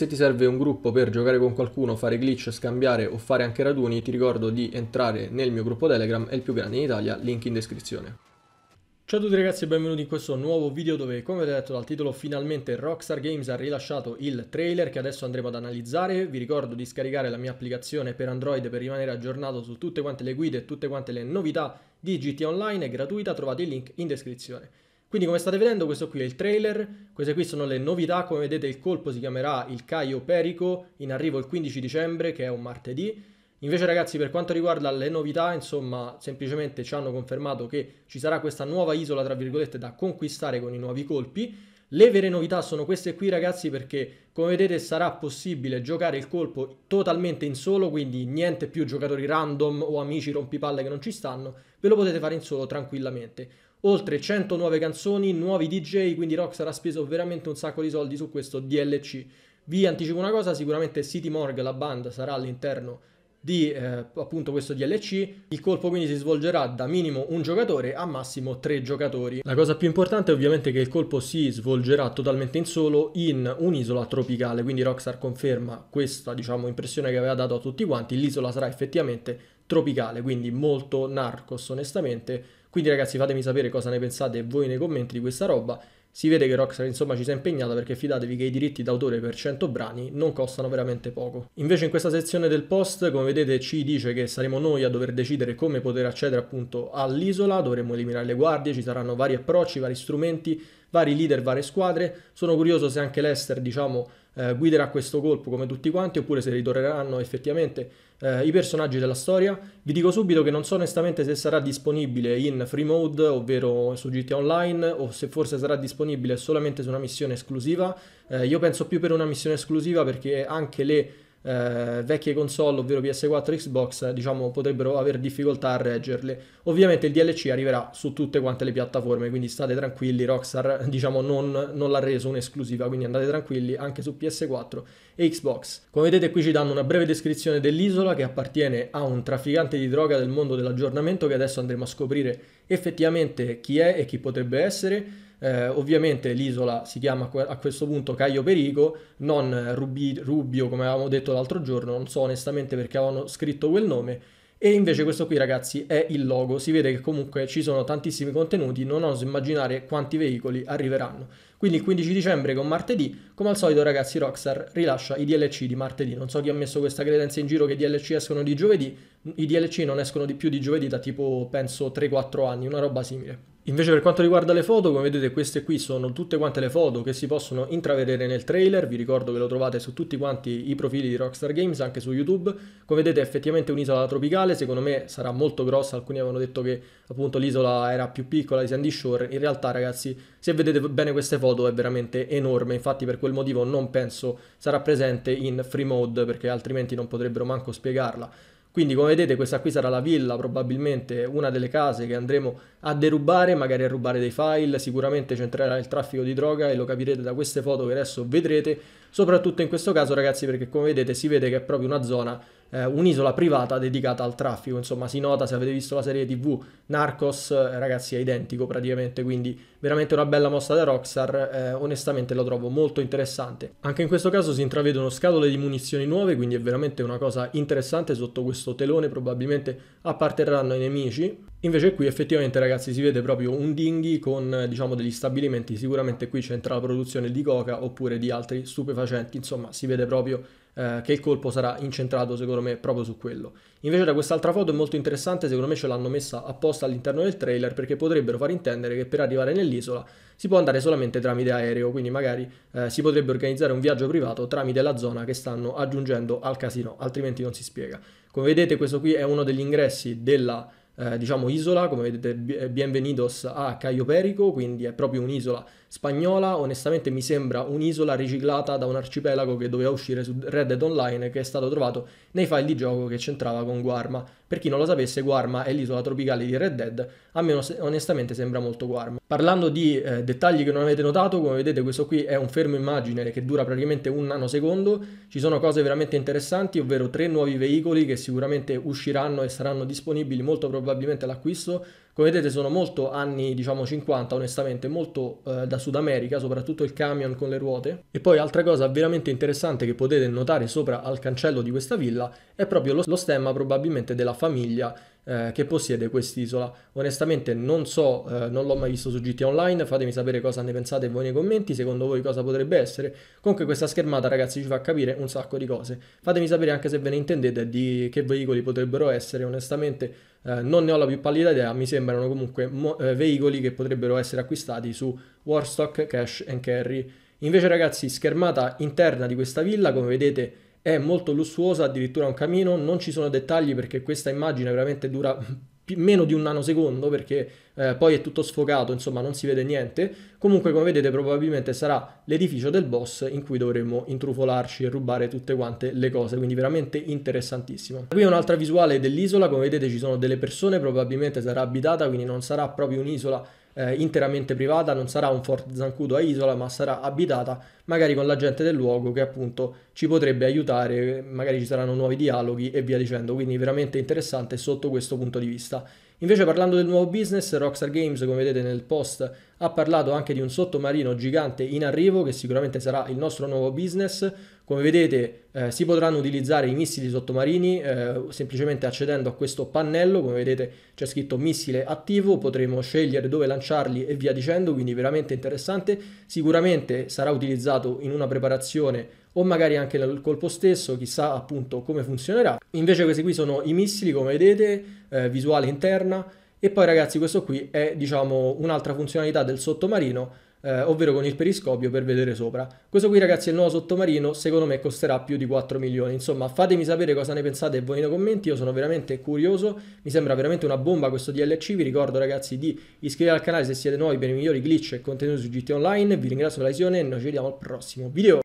Se ti serve un gruppo per giocare con qualcuno, fare glitch, scambiare o fare anche raduni, ti ricordo di entrare nel mio gruppo Telegram, è il più grande in Italia, link in descrizione. Ciao a tutti ragazzi e benvenuti in questo nuovo video dove come ho detto dal titolo finalmente Rockstar Games ha rilasciato il trailer che adesso andremo ad analizzare, vi ricordo di scaricare la mia applicazione per Android per rimanere aggiornato su tutte quante le guide e tutte quante le novità di GT Online, è gratuita, trovate il link in descrizione. Quindi come state vedendo questo qui è il trailer, queste qui sono le novità, come vedete il colpo si chiamerà il Caio Perico, in arrivo il 15 dicembre che è un martedì. Invece ragazzi per quanto riguarda le novità, insomma, semplicemente ci hanno confermato che ci sarà questa nuova isola, tra virgolette, da conquistare con i nuovi colpi. Le vere novità sono queste qui ragazzi perché come vedete sarà possibile giocare il colpo totalmente in solo, quindi niente più giocatori random o amici rompipalle che non ci stanno, ve lo potete fare in solo tranquillamente oltre 100 nuove canzoni, nuovi DJ, quindi Rockstar ha speso veramente un sacco di soldi su questo DLC. Vi anticipo una cosa, sicuramente City Morgue, la band, sarà all'interno di eh, appunto questo DLC. Il colpo quindi si svolgerà da minimo un giocatore a massimo tre giocatori. La cosa più importante è ovviamente che il colpo si svolgerà totalmente in solo in un'isola tropicale, quindi Rockstar conferma questa diciamo impressione che aveva dato a tutti quanti, l'isola sarà effettivamente tropicale, quindi molto narcos onestamente. Quindi ragazzi fatemi sapere cosa ne pensate voi nei commenti di questa roba. Si vede che Rockstar insomma ci si è impegnata perché fidatevi che i diritti d'autore per 100 brani non costano veramente poco. Invece in questa sezione del post come vedete ci dice che saremo noi a dover decidere come poter accedere appunto all'isola, dovremo eliminare le guardie, ci saranno vari approcci, vari strumenti, vari leader, varie squadre. Sono curioso se anche Lester diciamo eh, guiderà questo colpo come tutti quanti oppure se ritorneranno effettivamente eh, i personaggi della storia. Vi dico subito che non so onestamente se sarà disponibile in free mode, ovvero su GTA Online, o se forse sarà disponibile solamente su una missione esclusiva. Eh, io penso più per una missione esclusiva perché anche le eh, vecchie console, ovvero PS4 e Xbox, diciamo, potrebbero avere difficoltà a reggerle. Ovviamente il DLC arriverà su tutte quante le piattaforme, quindi state tranquilli, Rockstar diciamo, non, non l'ha reso un'esclusiva, quindi andate tranquilli anche su PS4 e Xbox. Come vedete qui ci danno una breve descrizione dell'isola che appartiene a un trafficante di droga del mondo dell'aggiornamento che adesso andremo a scoprire effettivamente chi è e chi potrebbe essere eh, ovviamente l'isola si chiama a questo punto Caio Perico, non Rubi, Rubio come avevamo detto l'altro giorno, non so onestamente perché avevano scritto quel nome. E invece questo qui ragazzi è il logo, si vede che comunque ci sono tantissimi contenuti, non oso immaginare quanti veicoli arriveranno. Quindi il 15 dicembre con martedì, come al solito ragazzi Rockstar rilascia i DLC di martedì, non so chi ha messo questa credenza in giro che i DLC escono di giovedì, i DLC non escono di più di giovedì da tipo penso 3-4 anni, una roba simile. Invece per quanto riguarda le foto, come vedete queste qui sono tutte quante le foto che si possono intravedere nel trailer, vi ricordo che lo trovate su tutti quanti i profili di Rockstar Games, anche su YouTube. Come vedete è effettivamente un'isola tropicale, secondo me sarà molto grossa, alcuni avevano detto che appunto l'isola era più piccola di Sandy Shore, in realtà ragazzi se vedete bene queste foto è veramente enorme, infatti per quel motivo non penso sarà presente in free mode perché altrimenti non potrebbero manco spiegarla. Quindi come vedete questa qui sarà la villa, probabilmente una delle case che andremo a derubare, magari a rubare dei file, sicuramente c'entrerà il traffico di droga e lo capirete da queste foto che adesso vedrete, soprattutto in questo caso ragazzi perché come vedete si vede che è proprio una zona eh, un'isola privata dedicata al traffico. Insomma, si nota se avete visto la serie TV Narcos, eh, ragazzi, è identico praticamente. Quindi, veramente una bella mossa da Rockstar. Eh, onestamente, la trovo molto interessante. Anche in questo caso si intravedono scatole di munizioni nuove, quindi è veramente una cosa interessante. Sotto questo telone, probabilmente apparterranno i nemici. Invece qui effettivamente ragazzi si vede proprio un dinghy con diciamo degli stabilimenti, sicuramente qui c'entra la produzione di coca oppure di altri stupefacenti, insomma si vede proprio eh, che il colpo sarà incentrato secondo me proprio su quello. Invece da quest'altra foto è molto interessante, secondo me ce l'hanno messa apposta all'interno del trailer perché potrebbero far intendere che per arrivare nell'isola si può andare solamente tramite aereo, quindi magari eh, si potrebbe organizzare un viaggio privato tramite la zona che stanno aggiungendo al casino, altrimenti non si spiega. Come vedete questo qui è uno degli ingressi della eh, diciamo isola, come vedete eh, Bienvenidos a Caio Perico, quindi è proprio un'isola spagnola onestamente mi sembra un'isola riciclata da un arcipelago che doveva uscire su Red Dead Online che è stato trovato nei file di gioco che c'entrava con Guarma. Per chi non lo sapesse Guarma è l'isola tropicale di Red Dead, a me onestamente sembra molto Guarma. Parlando di eh, dettagli che non avete notato, come vedete questo qui è un fermo immagine che dura praticamente un nanosecondo, ci sono cose veramente interessanti, ovvero tre nuovi veicoli che sicuramente usciranno e saranno disponibili molto probabilmente all'acquisto come vedete sono molto anni, diciamo 50 onestamente, molto eh, da Sud America, soprattutto il camion con le ruote. E poi altra cosa veramente interessante che potete notare sopra al cancello di questa villa è proprio lo, lo stemma probabilmente della famiglia eh, che possiede quest'isola. Onestamente non so, eh, non l'ho mai visto su GT Online, fatemi sapere cosa ne pensate voi nei commenti, secondo voi cosa potrebbe essere. Comunque questa schermata ragazzi ci fa capire un sacco di cose. Fatemi sapere anche se ve ne intendete di che veicoli potrebbero essere, onestamente eh, non ne ho la più pallida idea, mi sembrano comunque mo- eh, veicoli che potrebbero essere acquistati su Warstock, Cash and Carry. Invece ragazzi, schermata interna di questa villa, come vedete è molto lussuosa, addirittura un camino, non ci sono dettagli perché questa immagine veramente dura meno di un nanosecondo perché eh, poi è tutto sfocato, insomma non si vede niente. Comunque come vedete probabilmente sarà l'edificio del boss in cui dovremo intrufolarci e rubare tutte quante le cose, quindi veramente interessantissimo. Qui un'altra visuale dell'isola, come vedete ci sono delle persone, probabilmente sarà abitata, quindi non sarà proprio un'isola eh, interamente privata, non sarà un Fort Zancudo a isola, ma sarà abitata magari con la gente del luogo che appunto ci potrebbe aiutare, magari ci saranno nuovi dialoghi e via dicendo, quindi veramente interessante sotto questo punto di vista. Invece parlando del nuovo business, Rockstar Games, come vedete nel post, ha parlato anche di un sottomarino gigante in arrivo che sicuramente sarà il nostro nuovo business, come vedete eh, si potranno utilizzare i missili sottomarini eh, semplicemente accedendo a questo pannello, come vedete c'è scritto missile attivo, potremo scegliere dove lanciarli e via dicendo, quindi veramente interessante, sicuramente sarà utilizzato in una preparazione o magari anche nel colpo stesso, chissà appunto come funzionerà. Invece questi qui sono i missili come vedete, eh, visuale interna e poi ragazzi questo qui è diciamo un'altra funzionalità del sottomarino eh, ovvero con il periscopio per vedere sopra. Questo qui ragazzi è il nuovo sottomarino, secondo me costerà più di 4 milioni, insomma fatemi sapere cosa ne pensate voi nei commenti, io sono veramente curioso, mi sembra veramente una bomba questo DLC, vi ricordo ragazzi di iscrivervi al canale se siete nuovi per i migliori glitch e contenuti su GT Online, vi ringrazio per la visione e noi ci vediamo al prossimo video.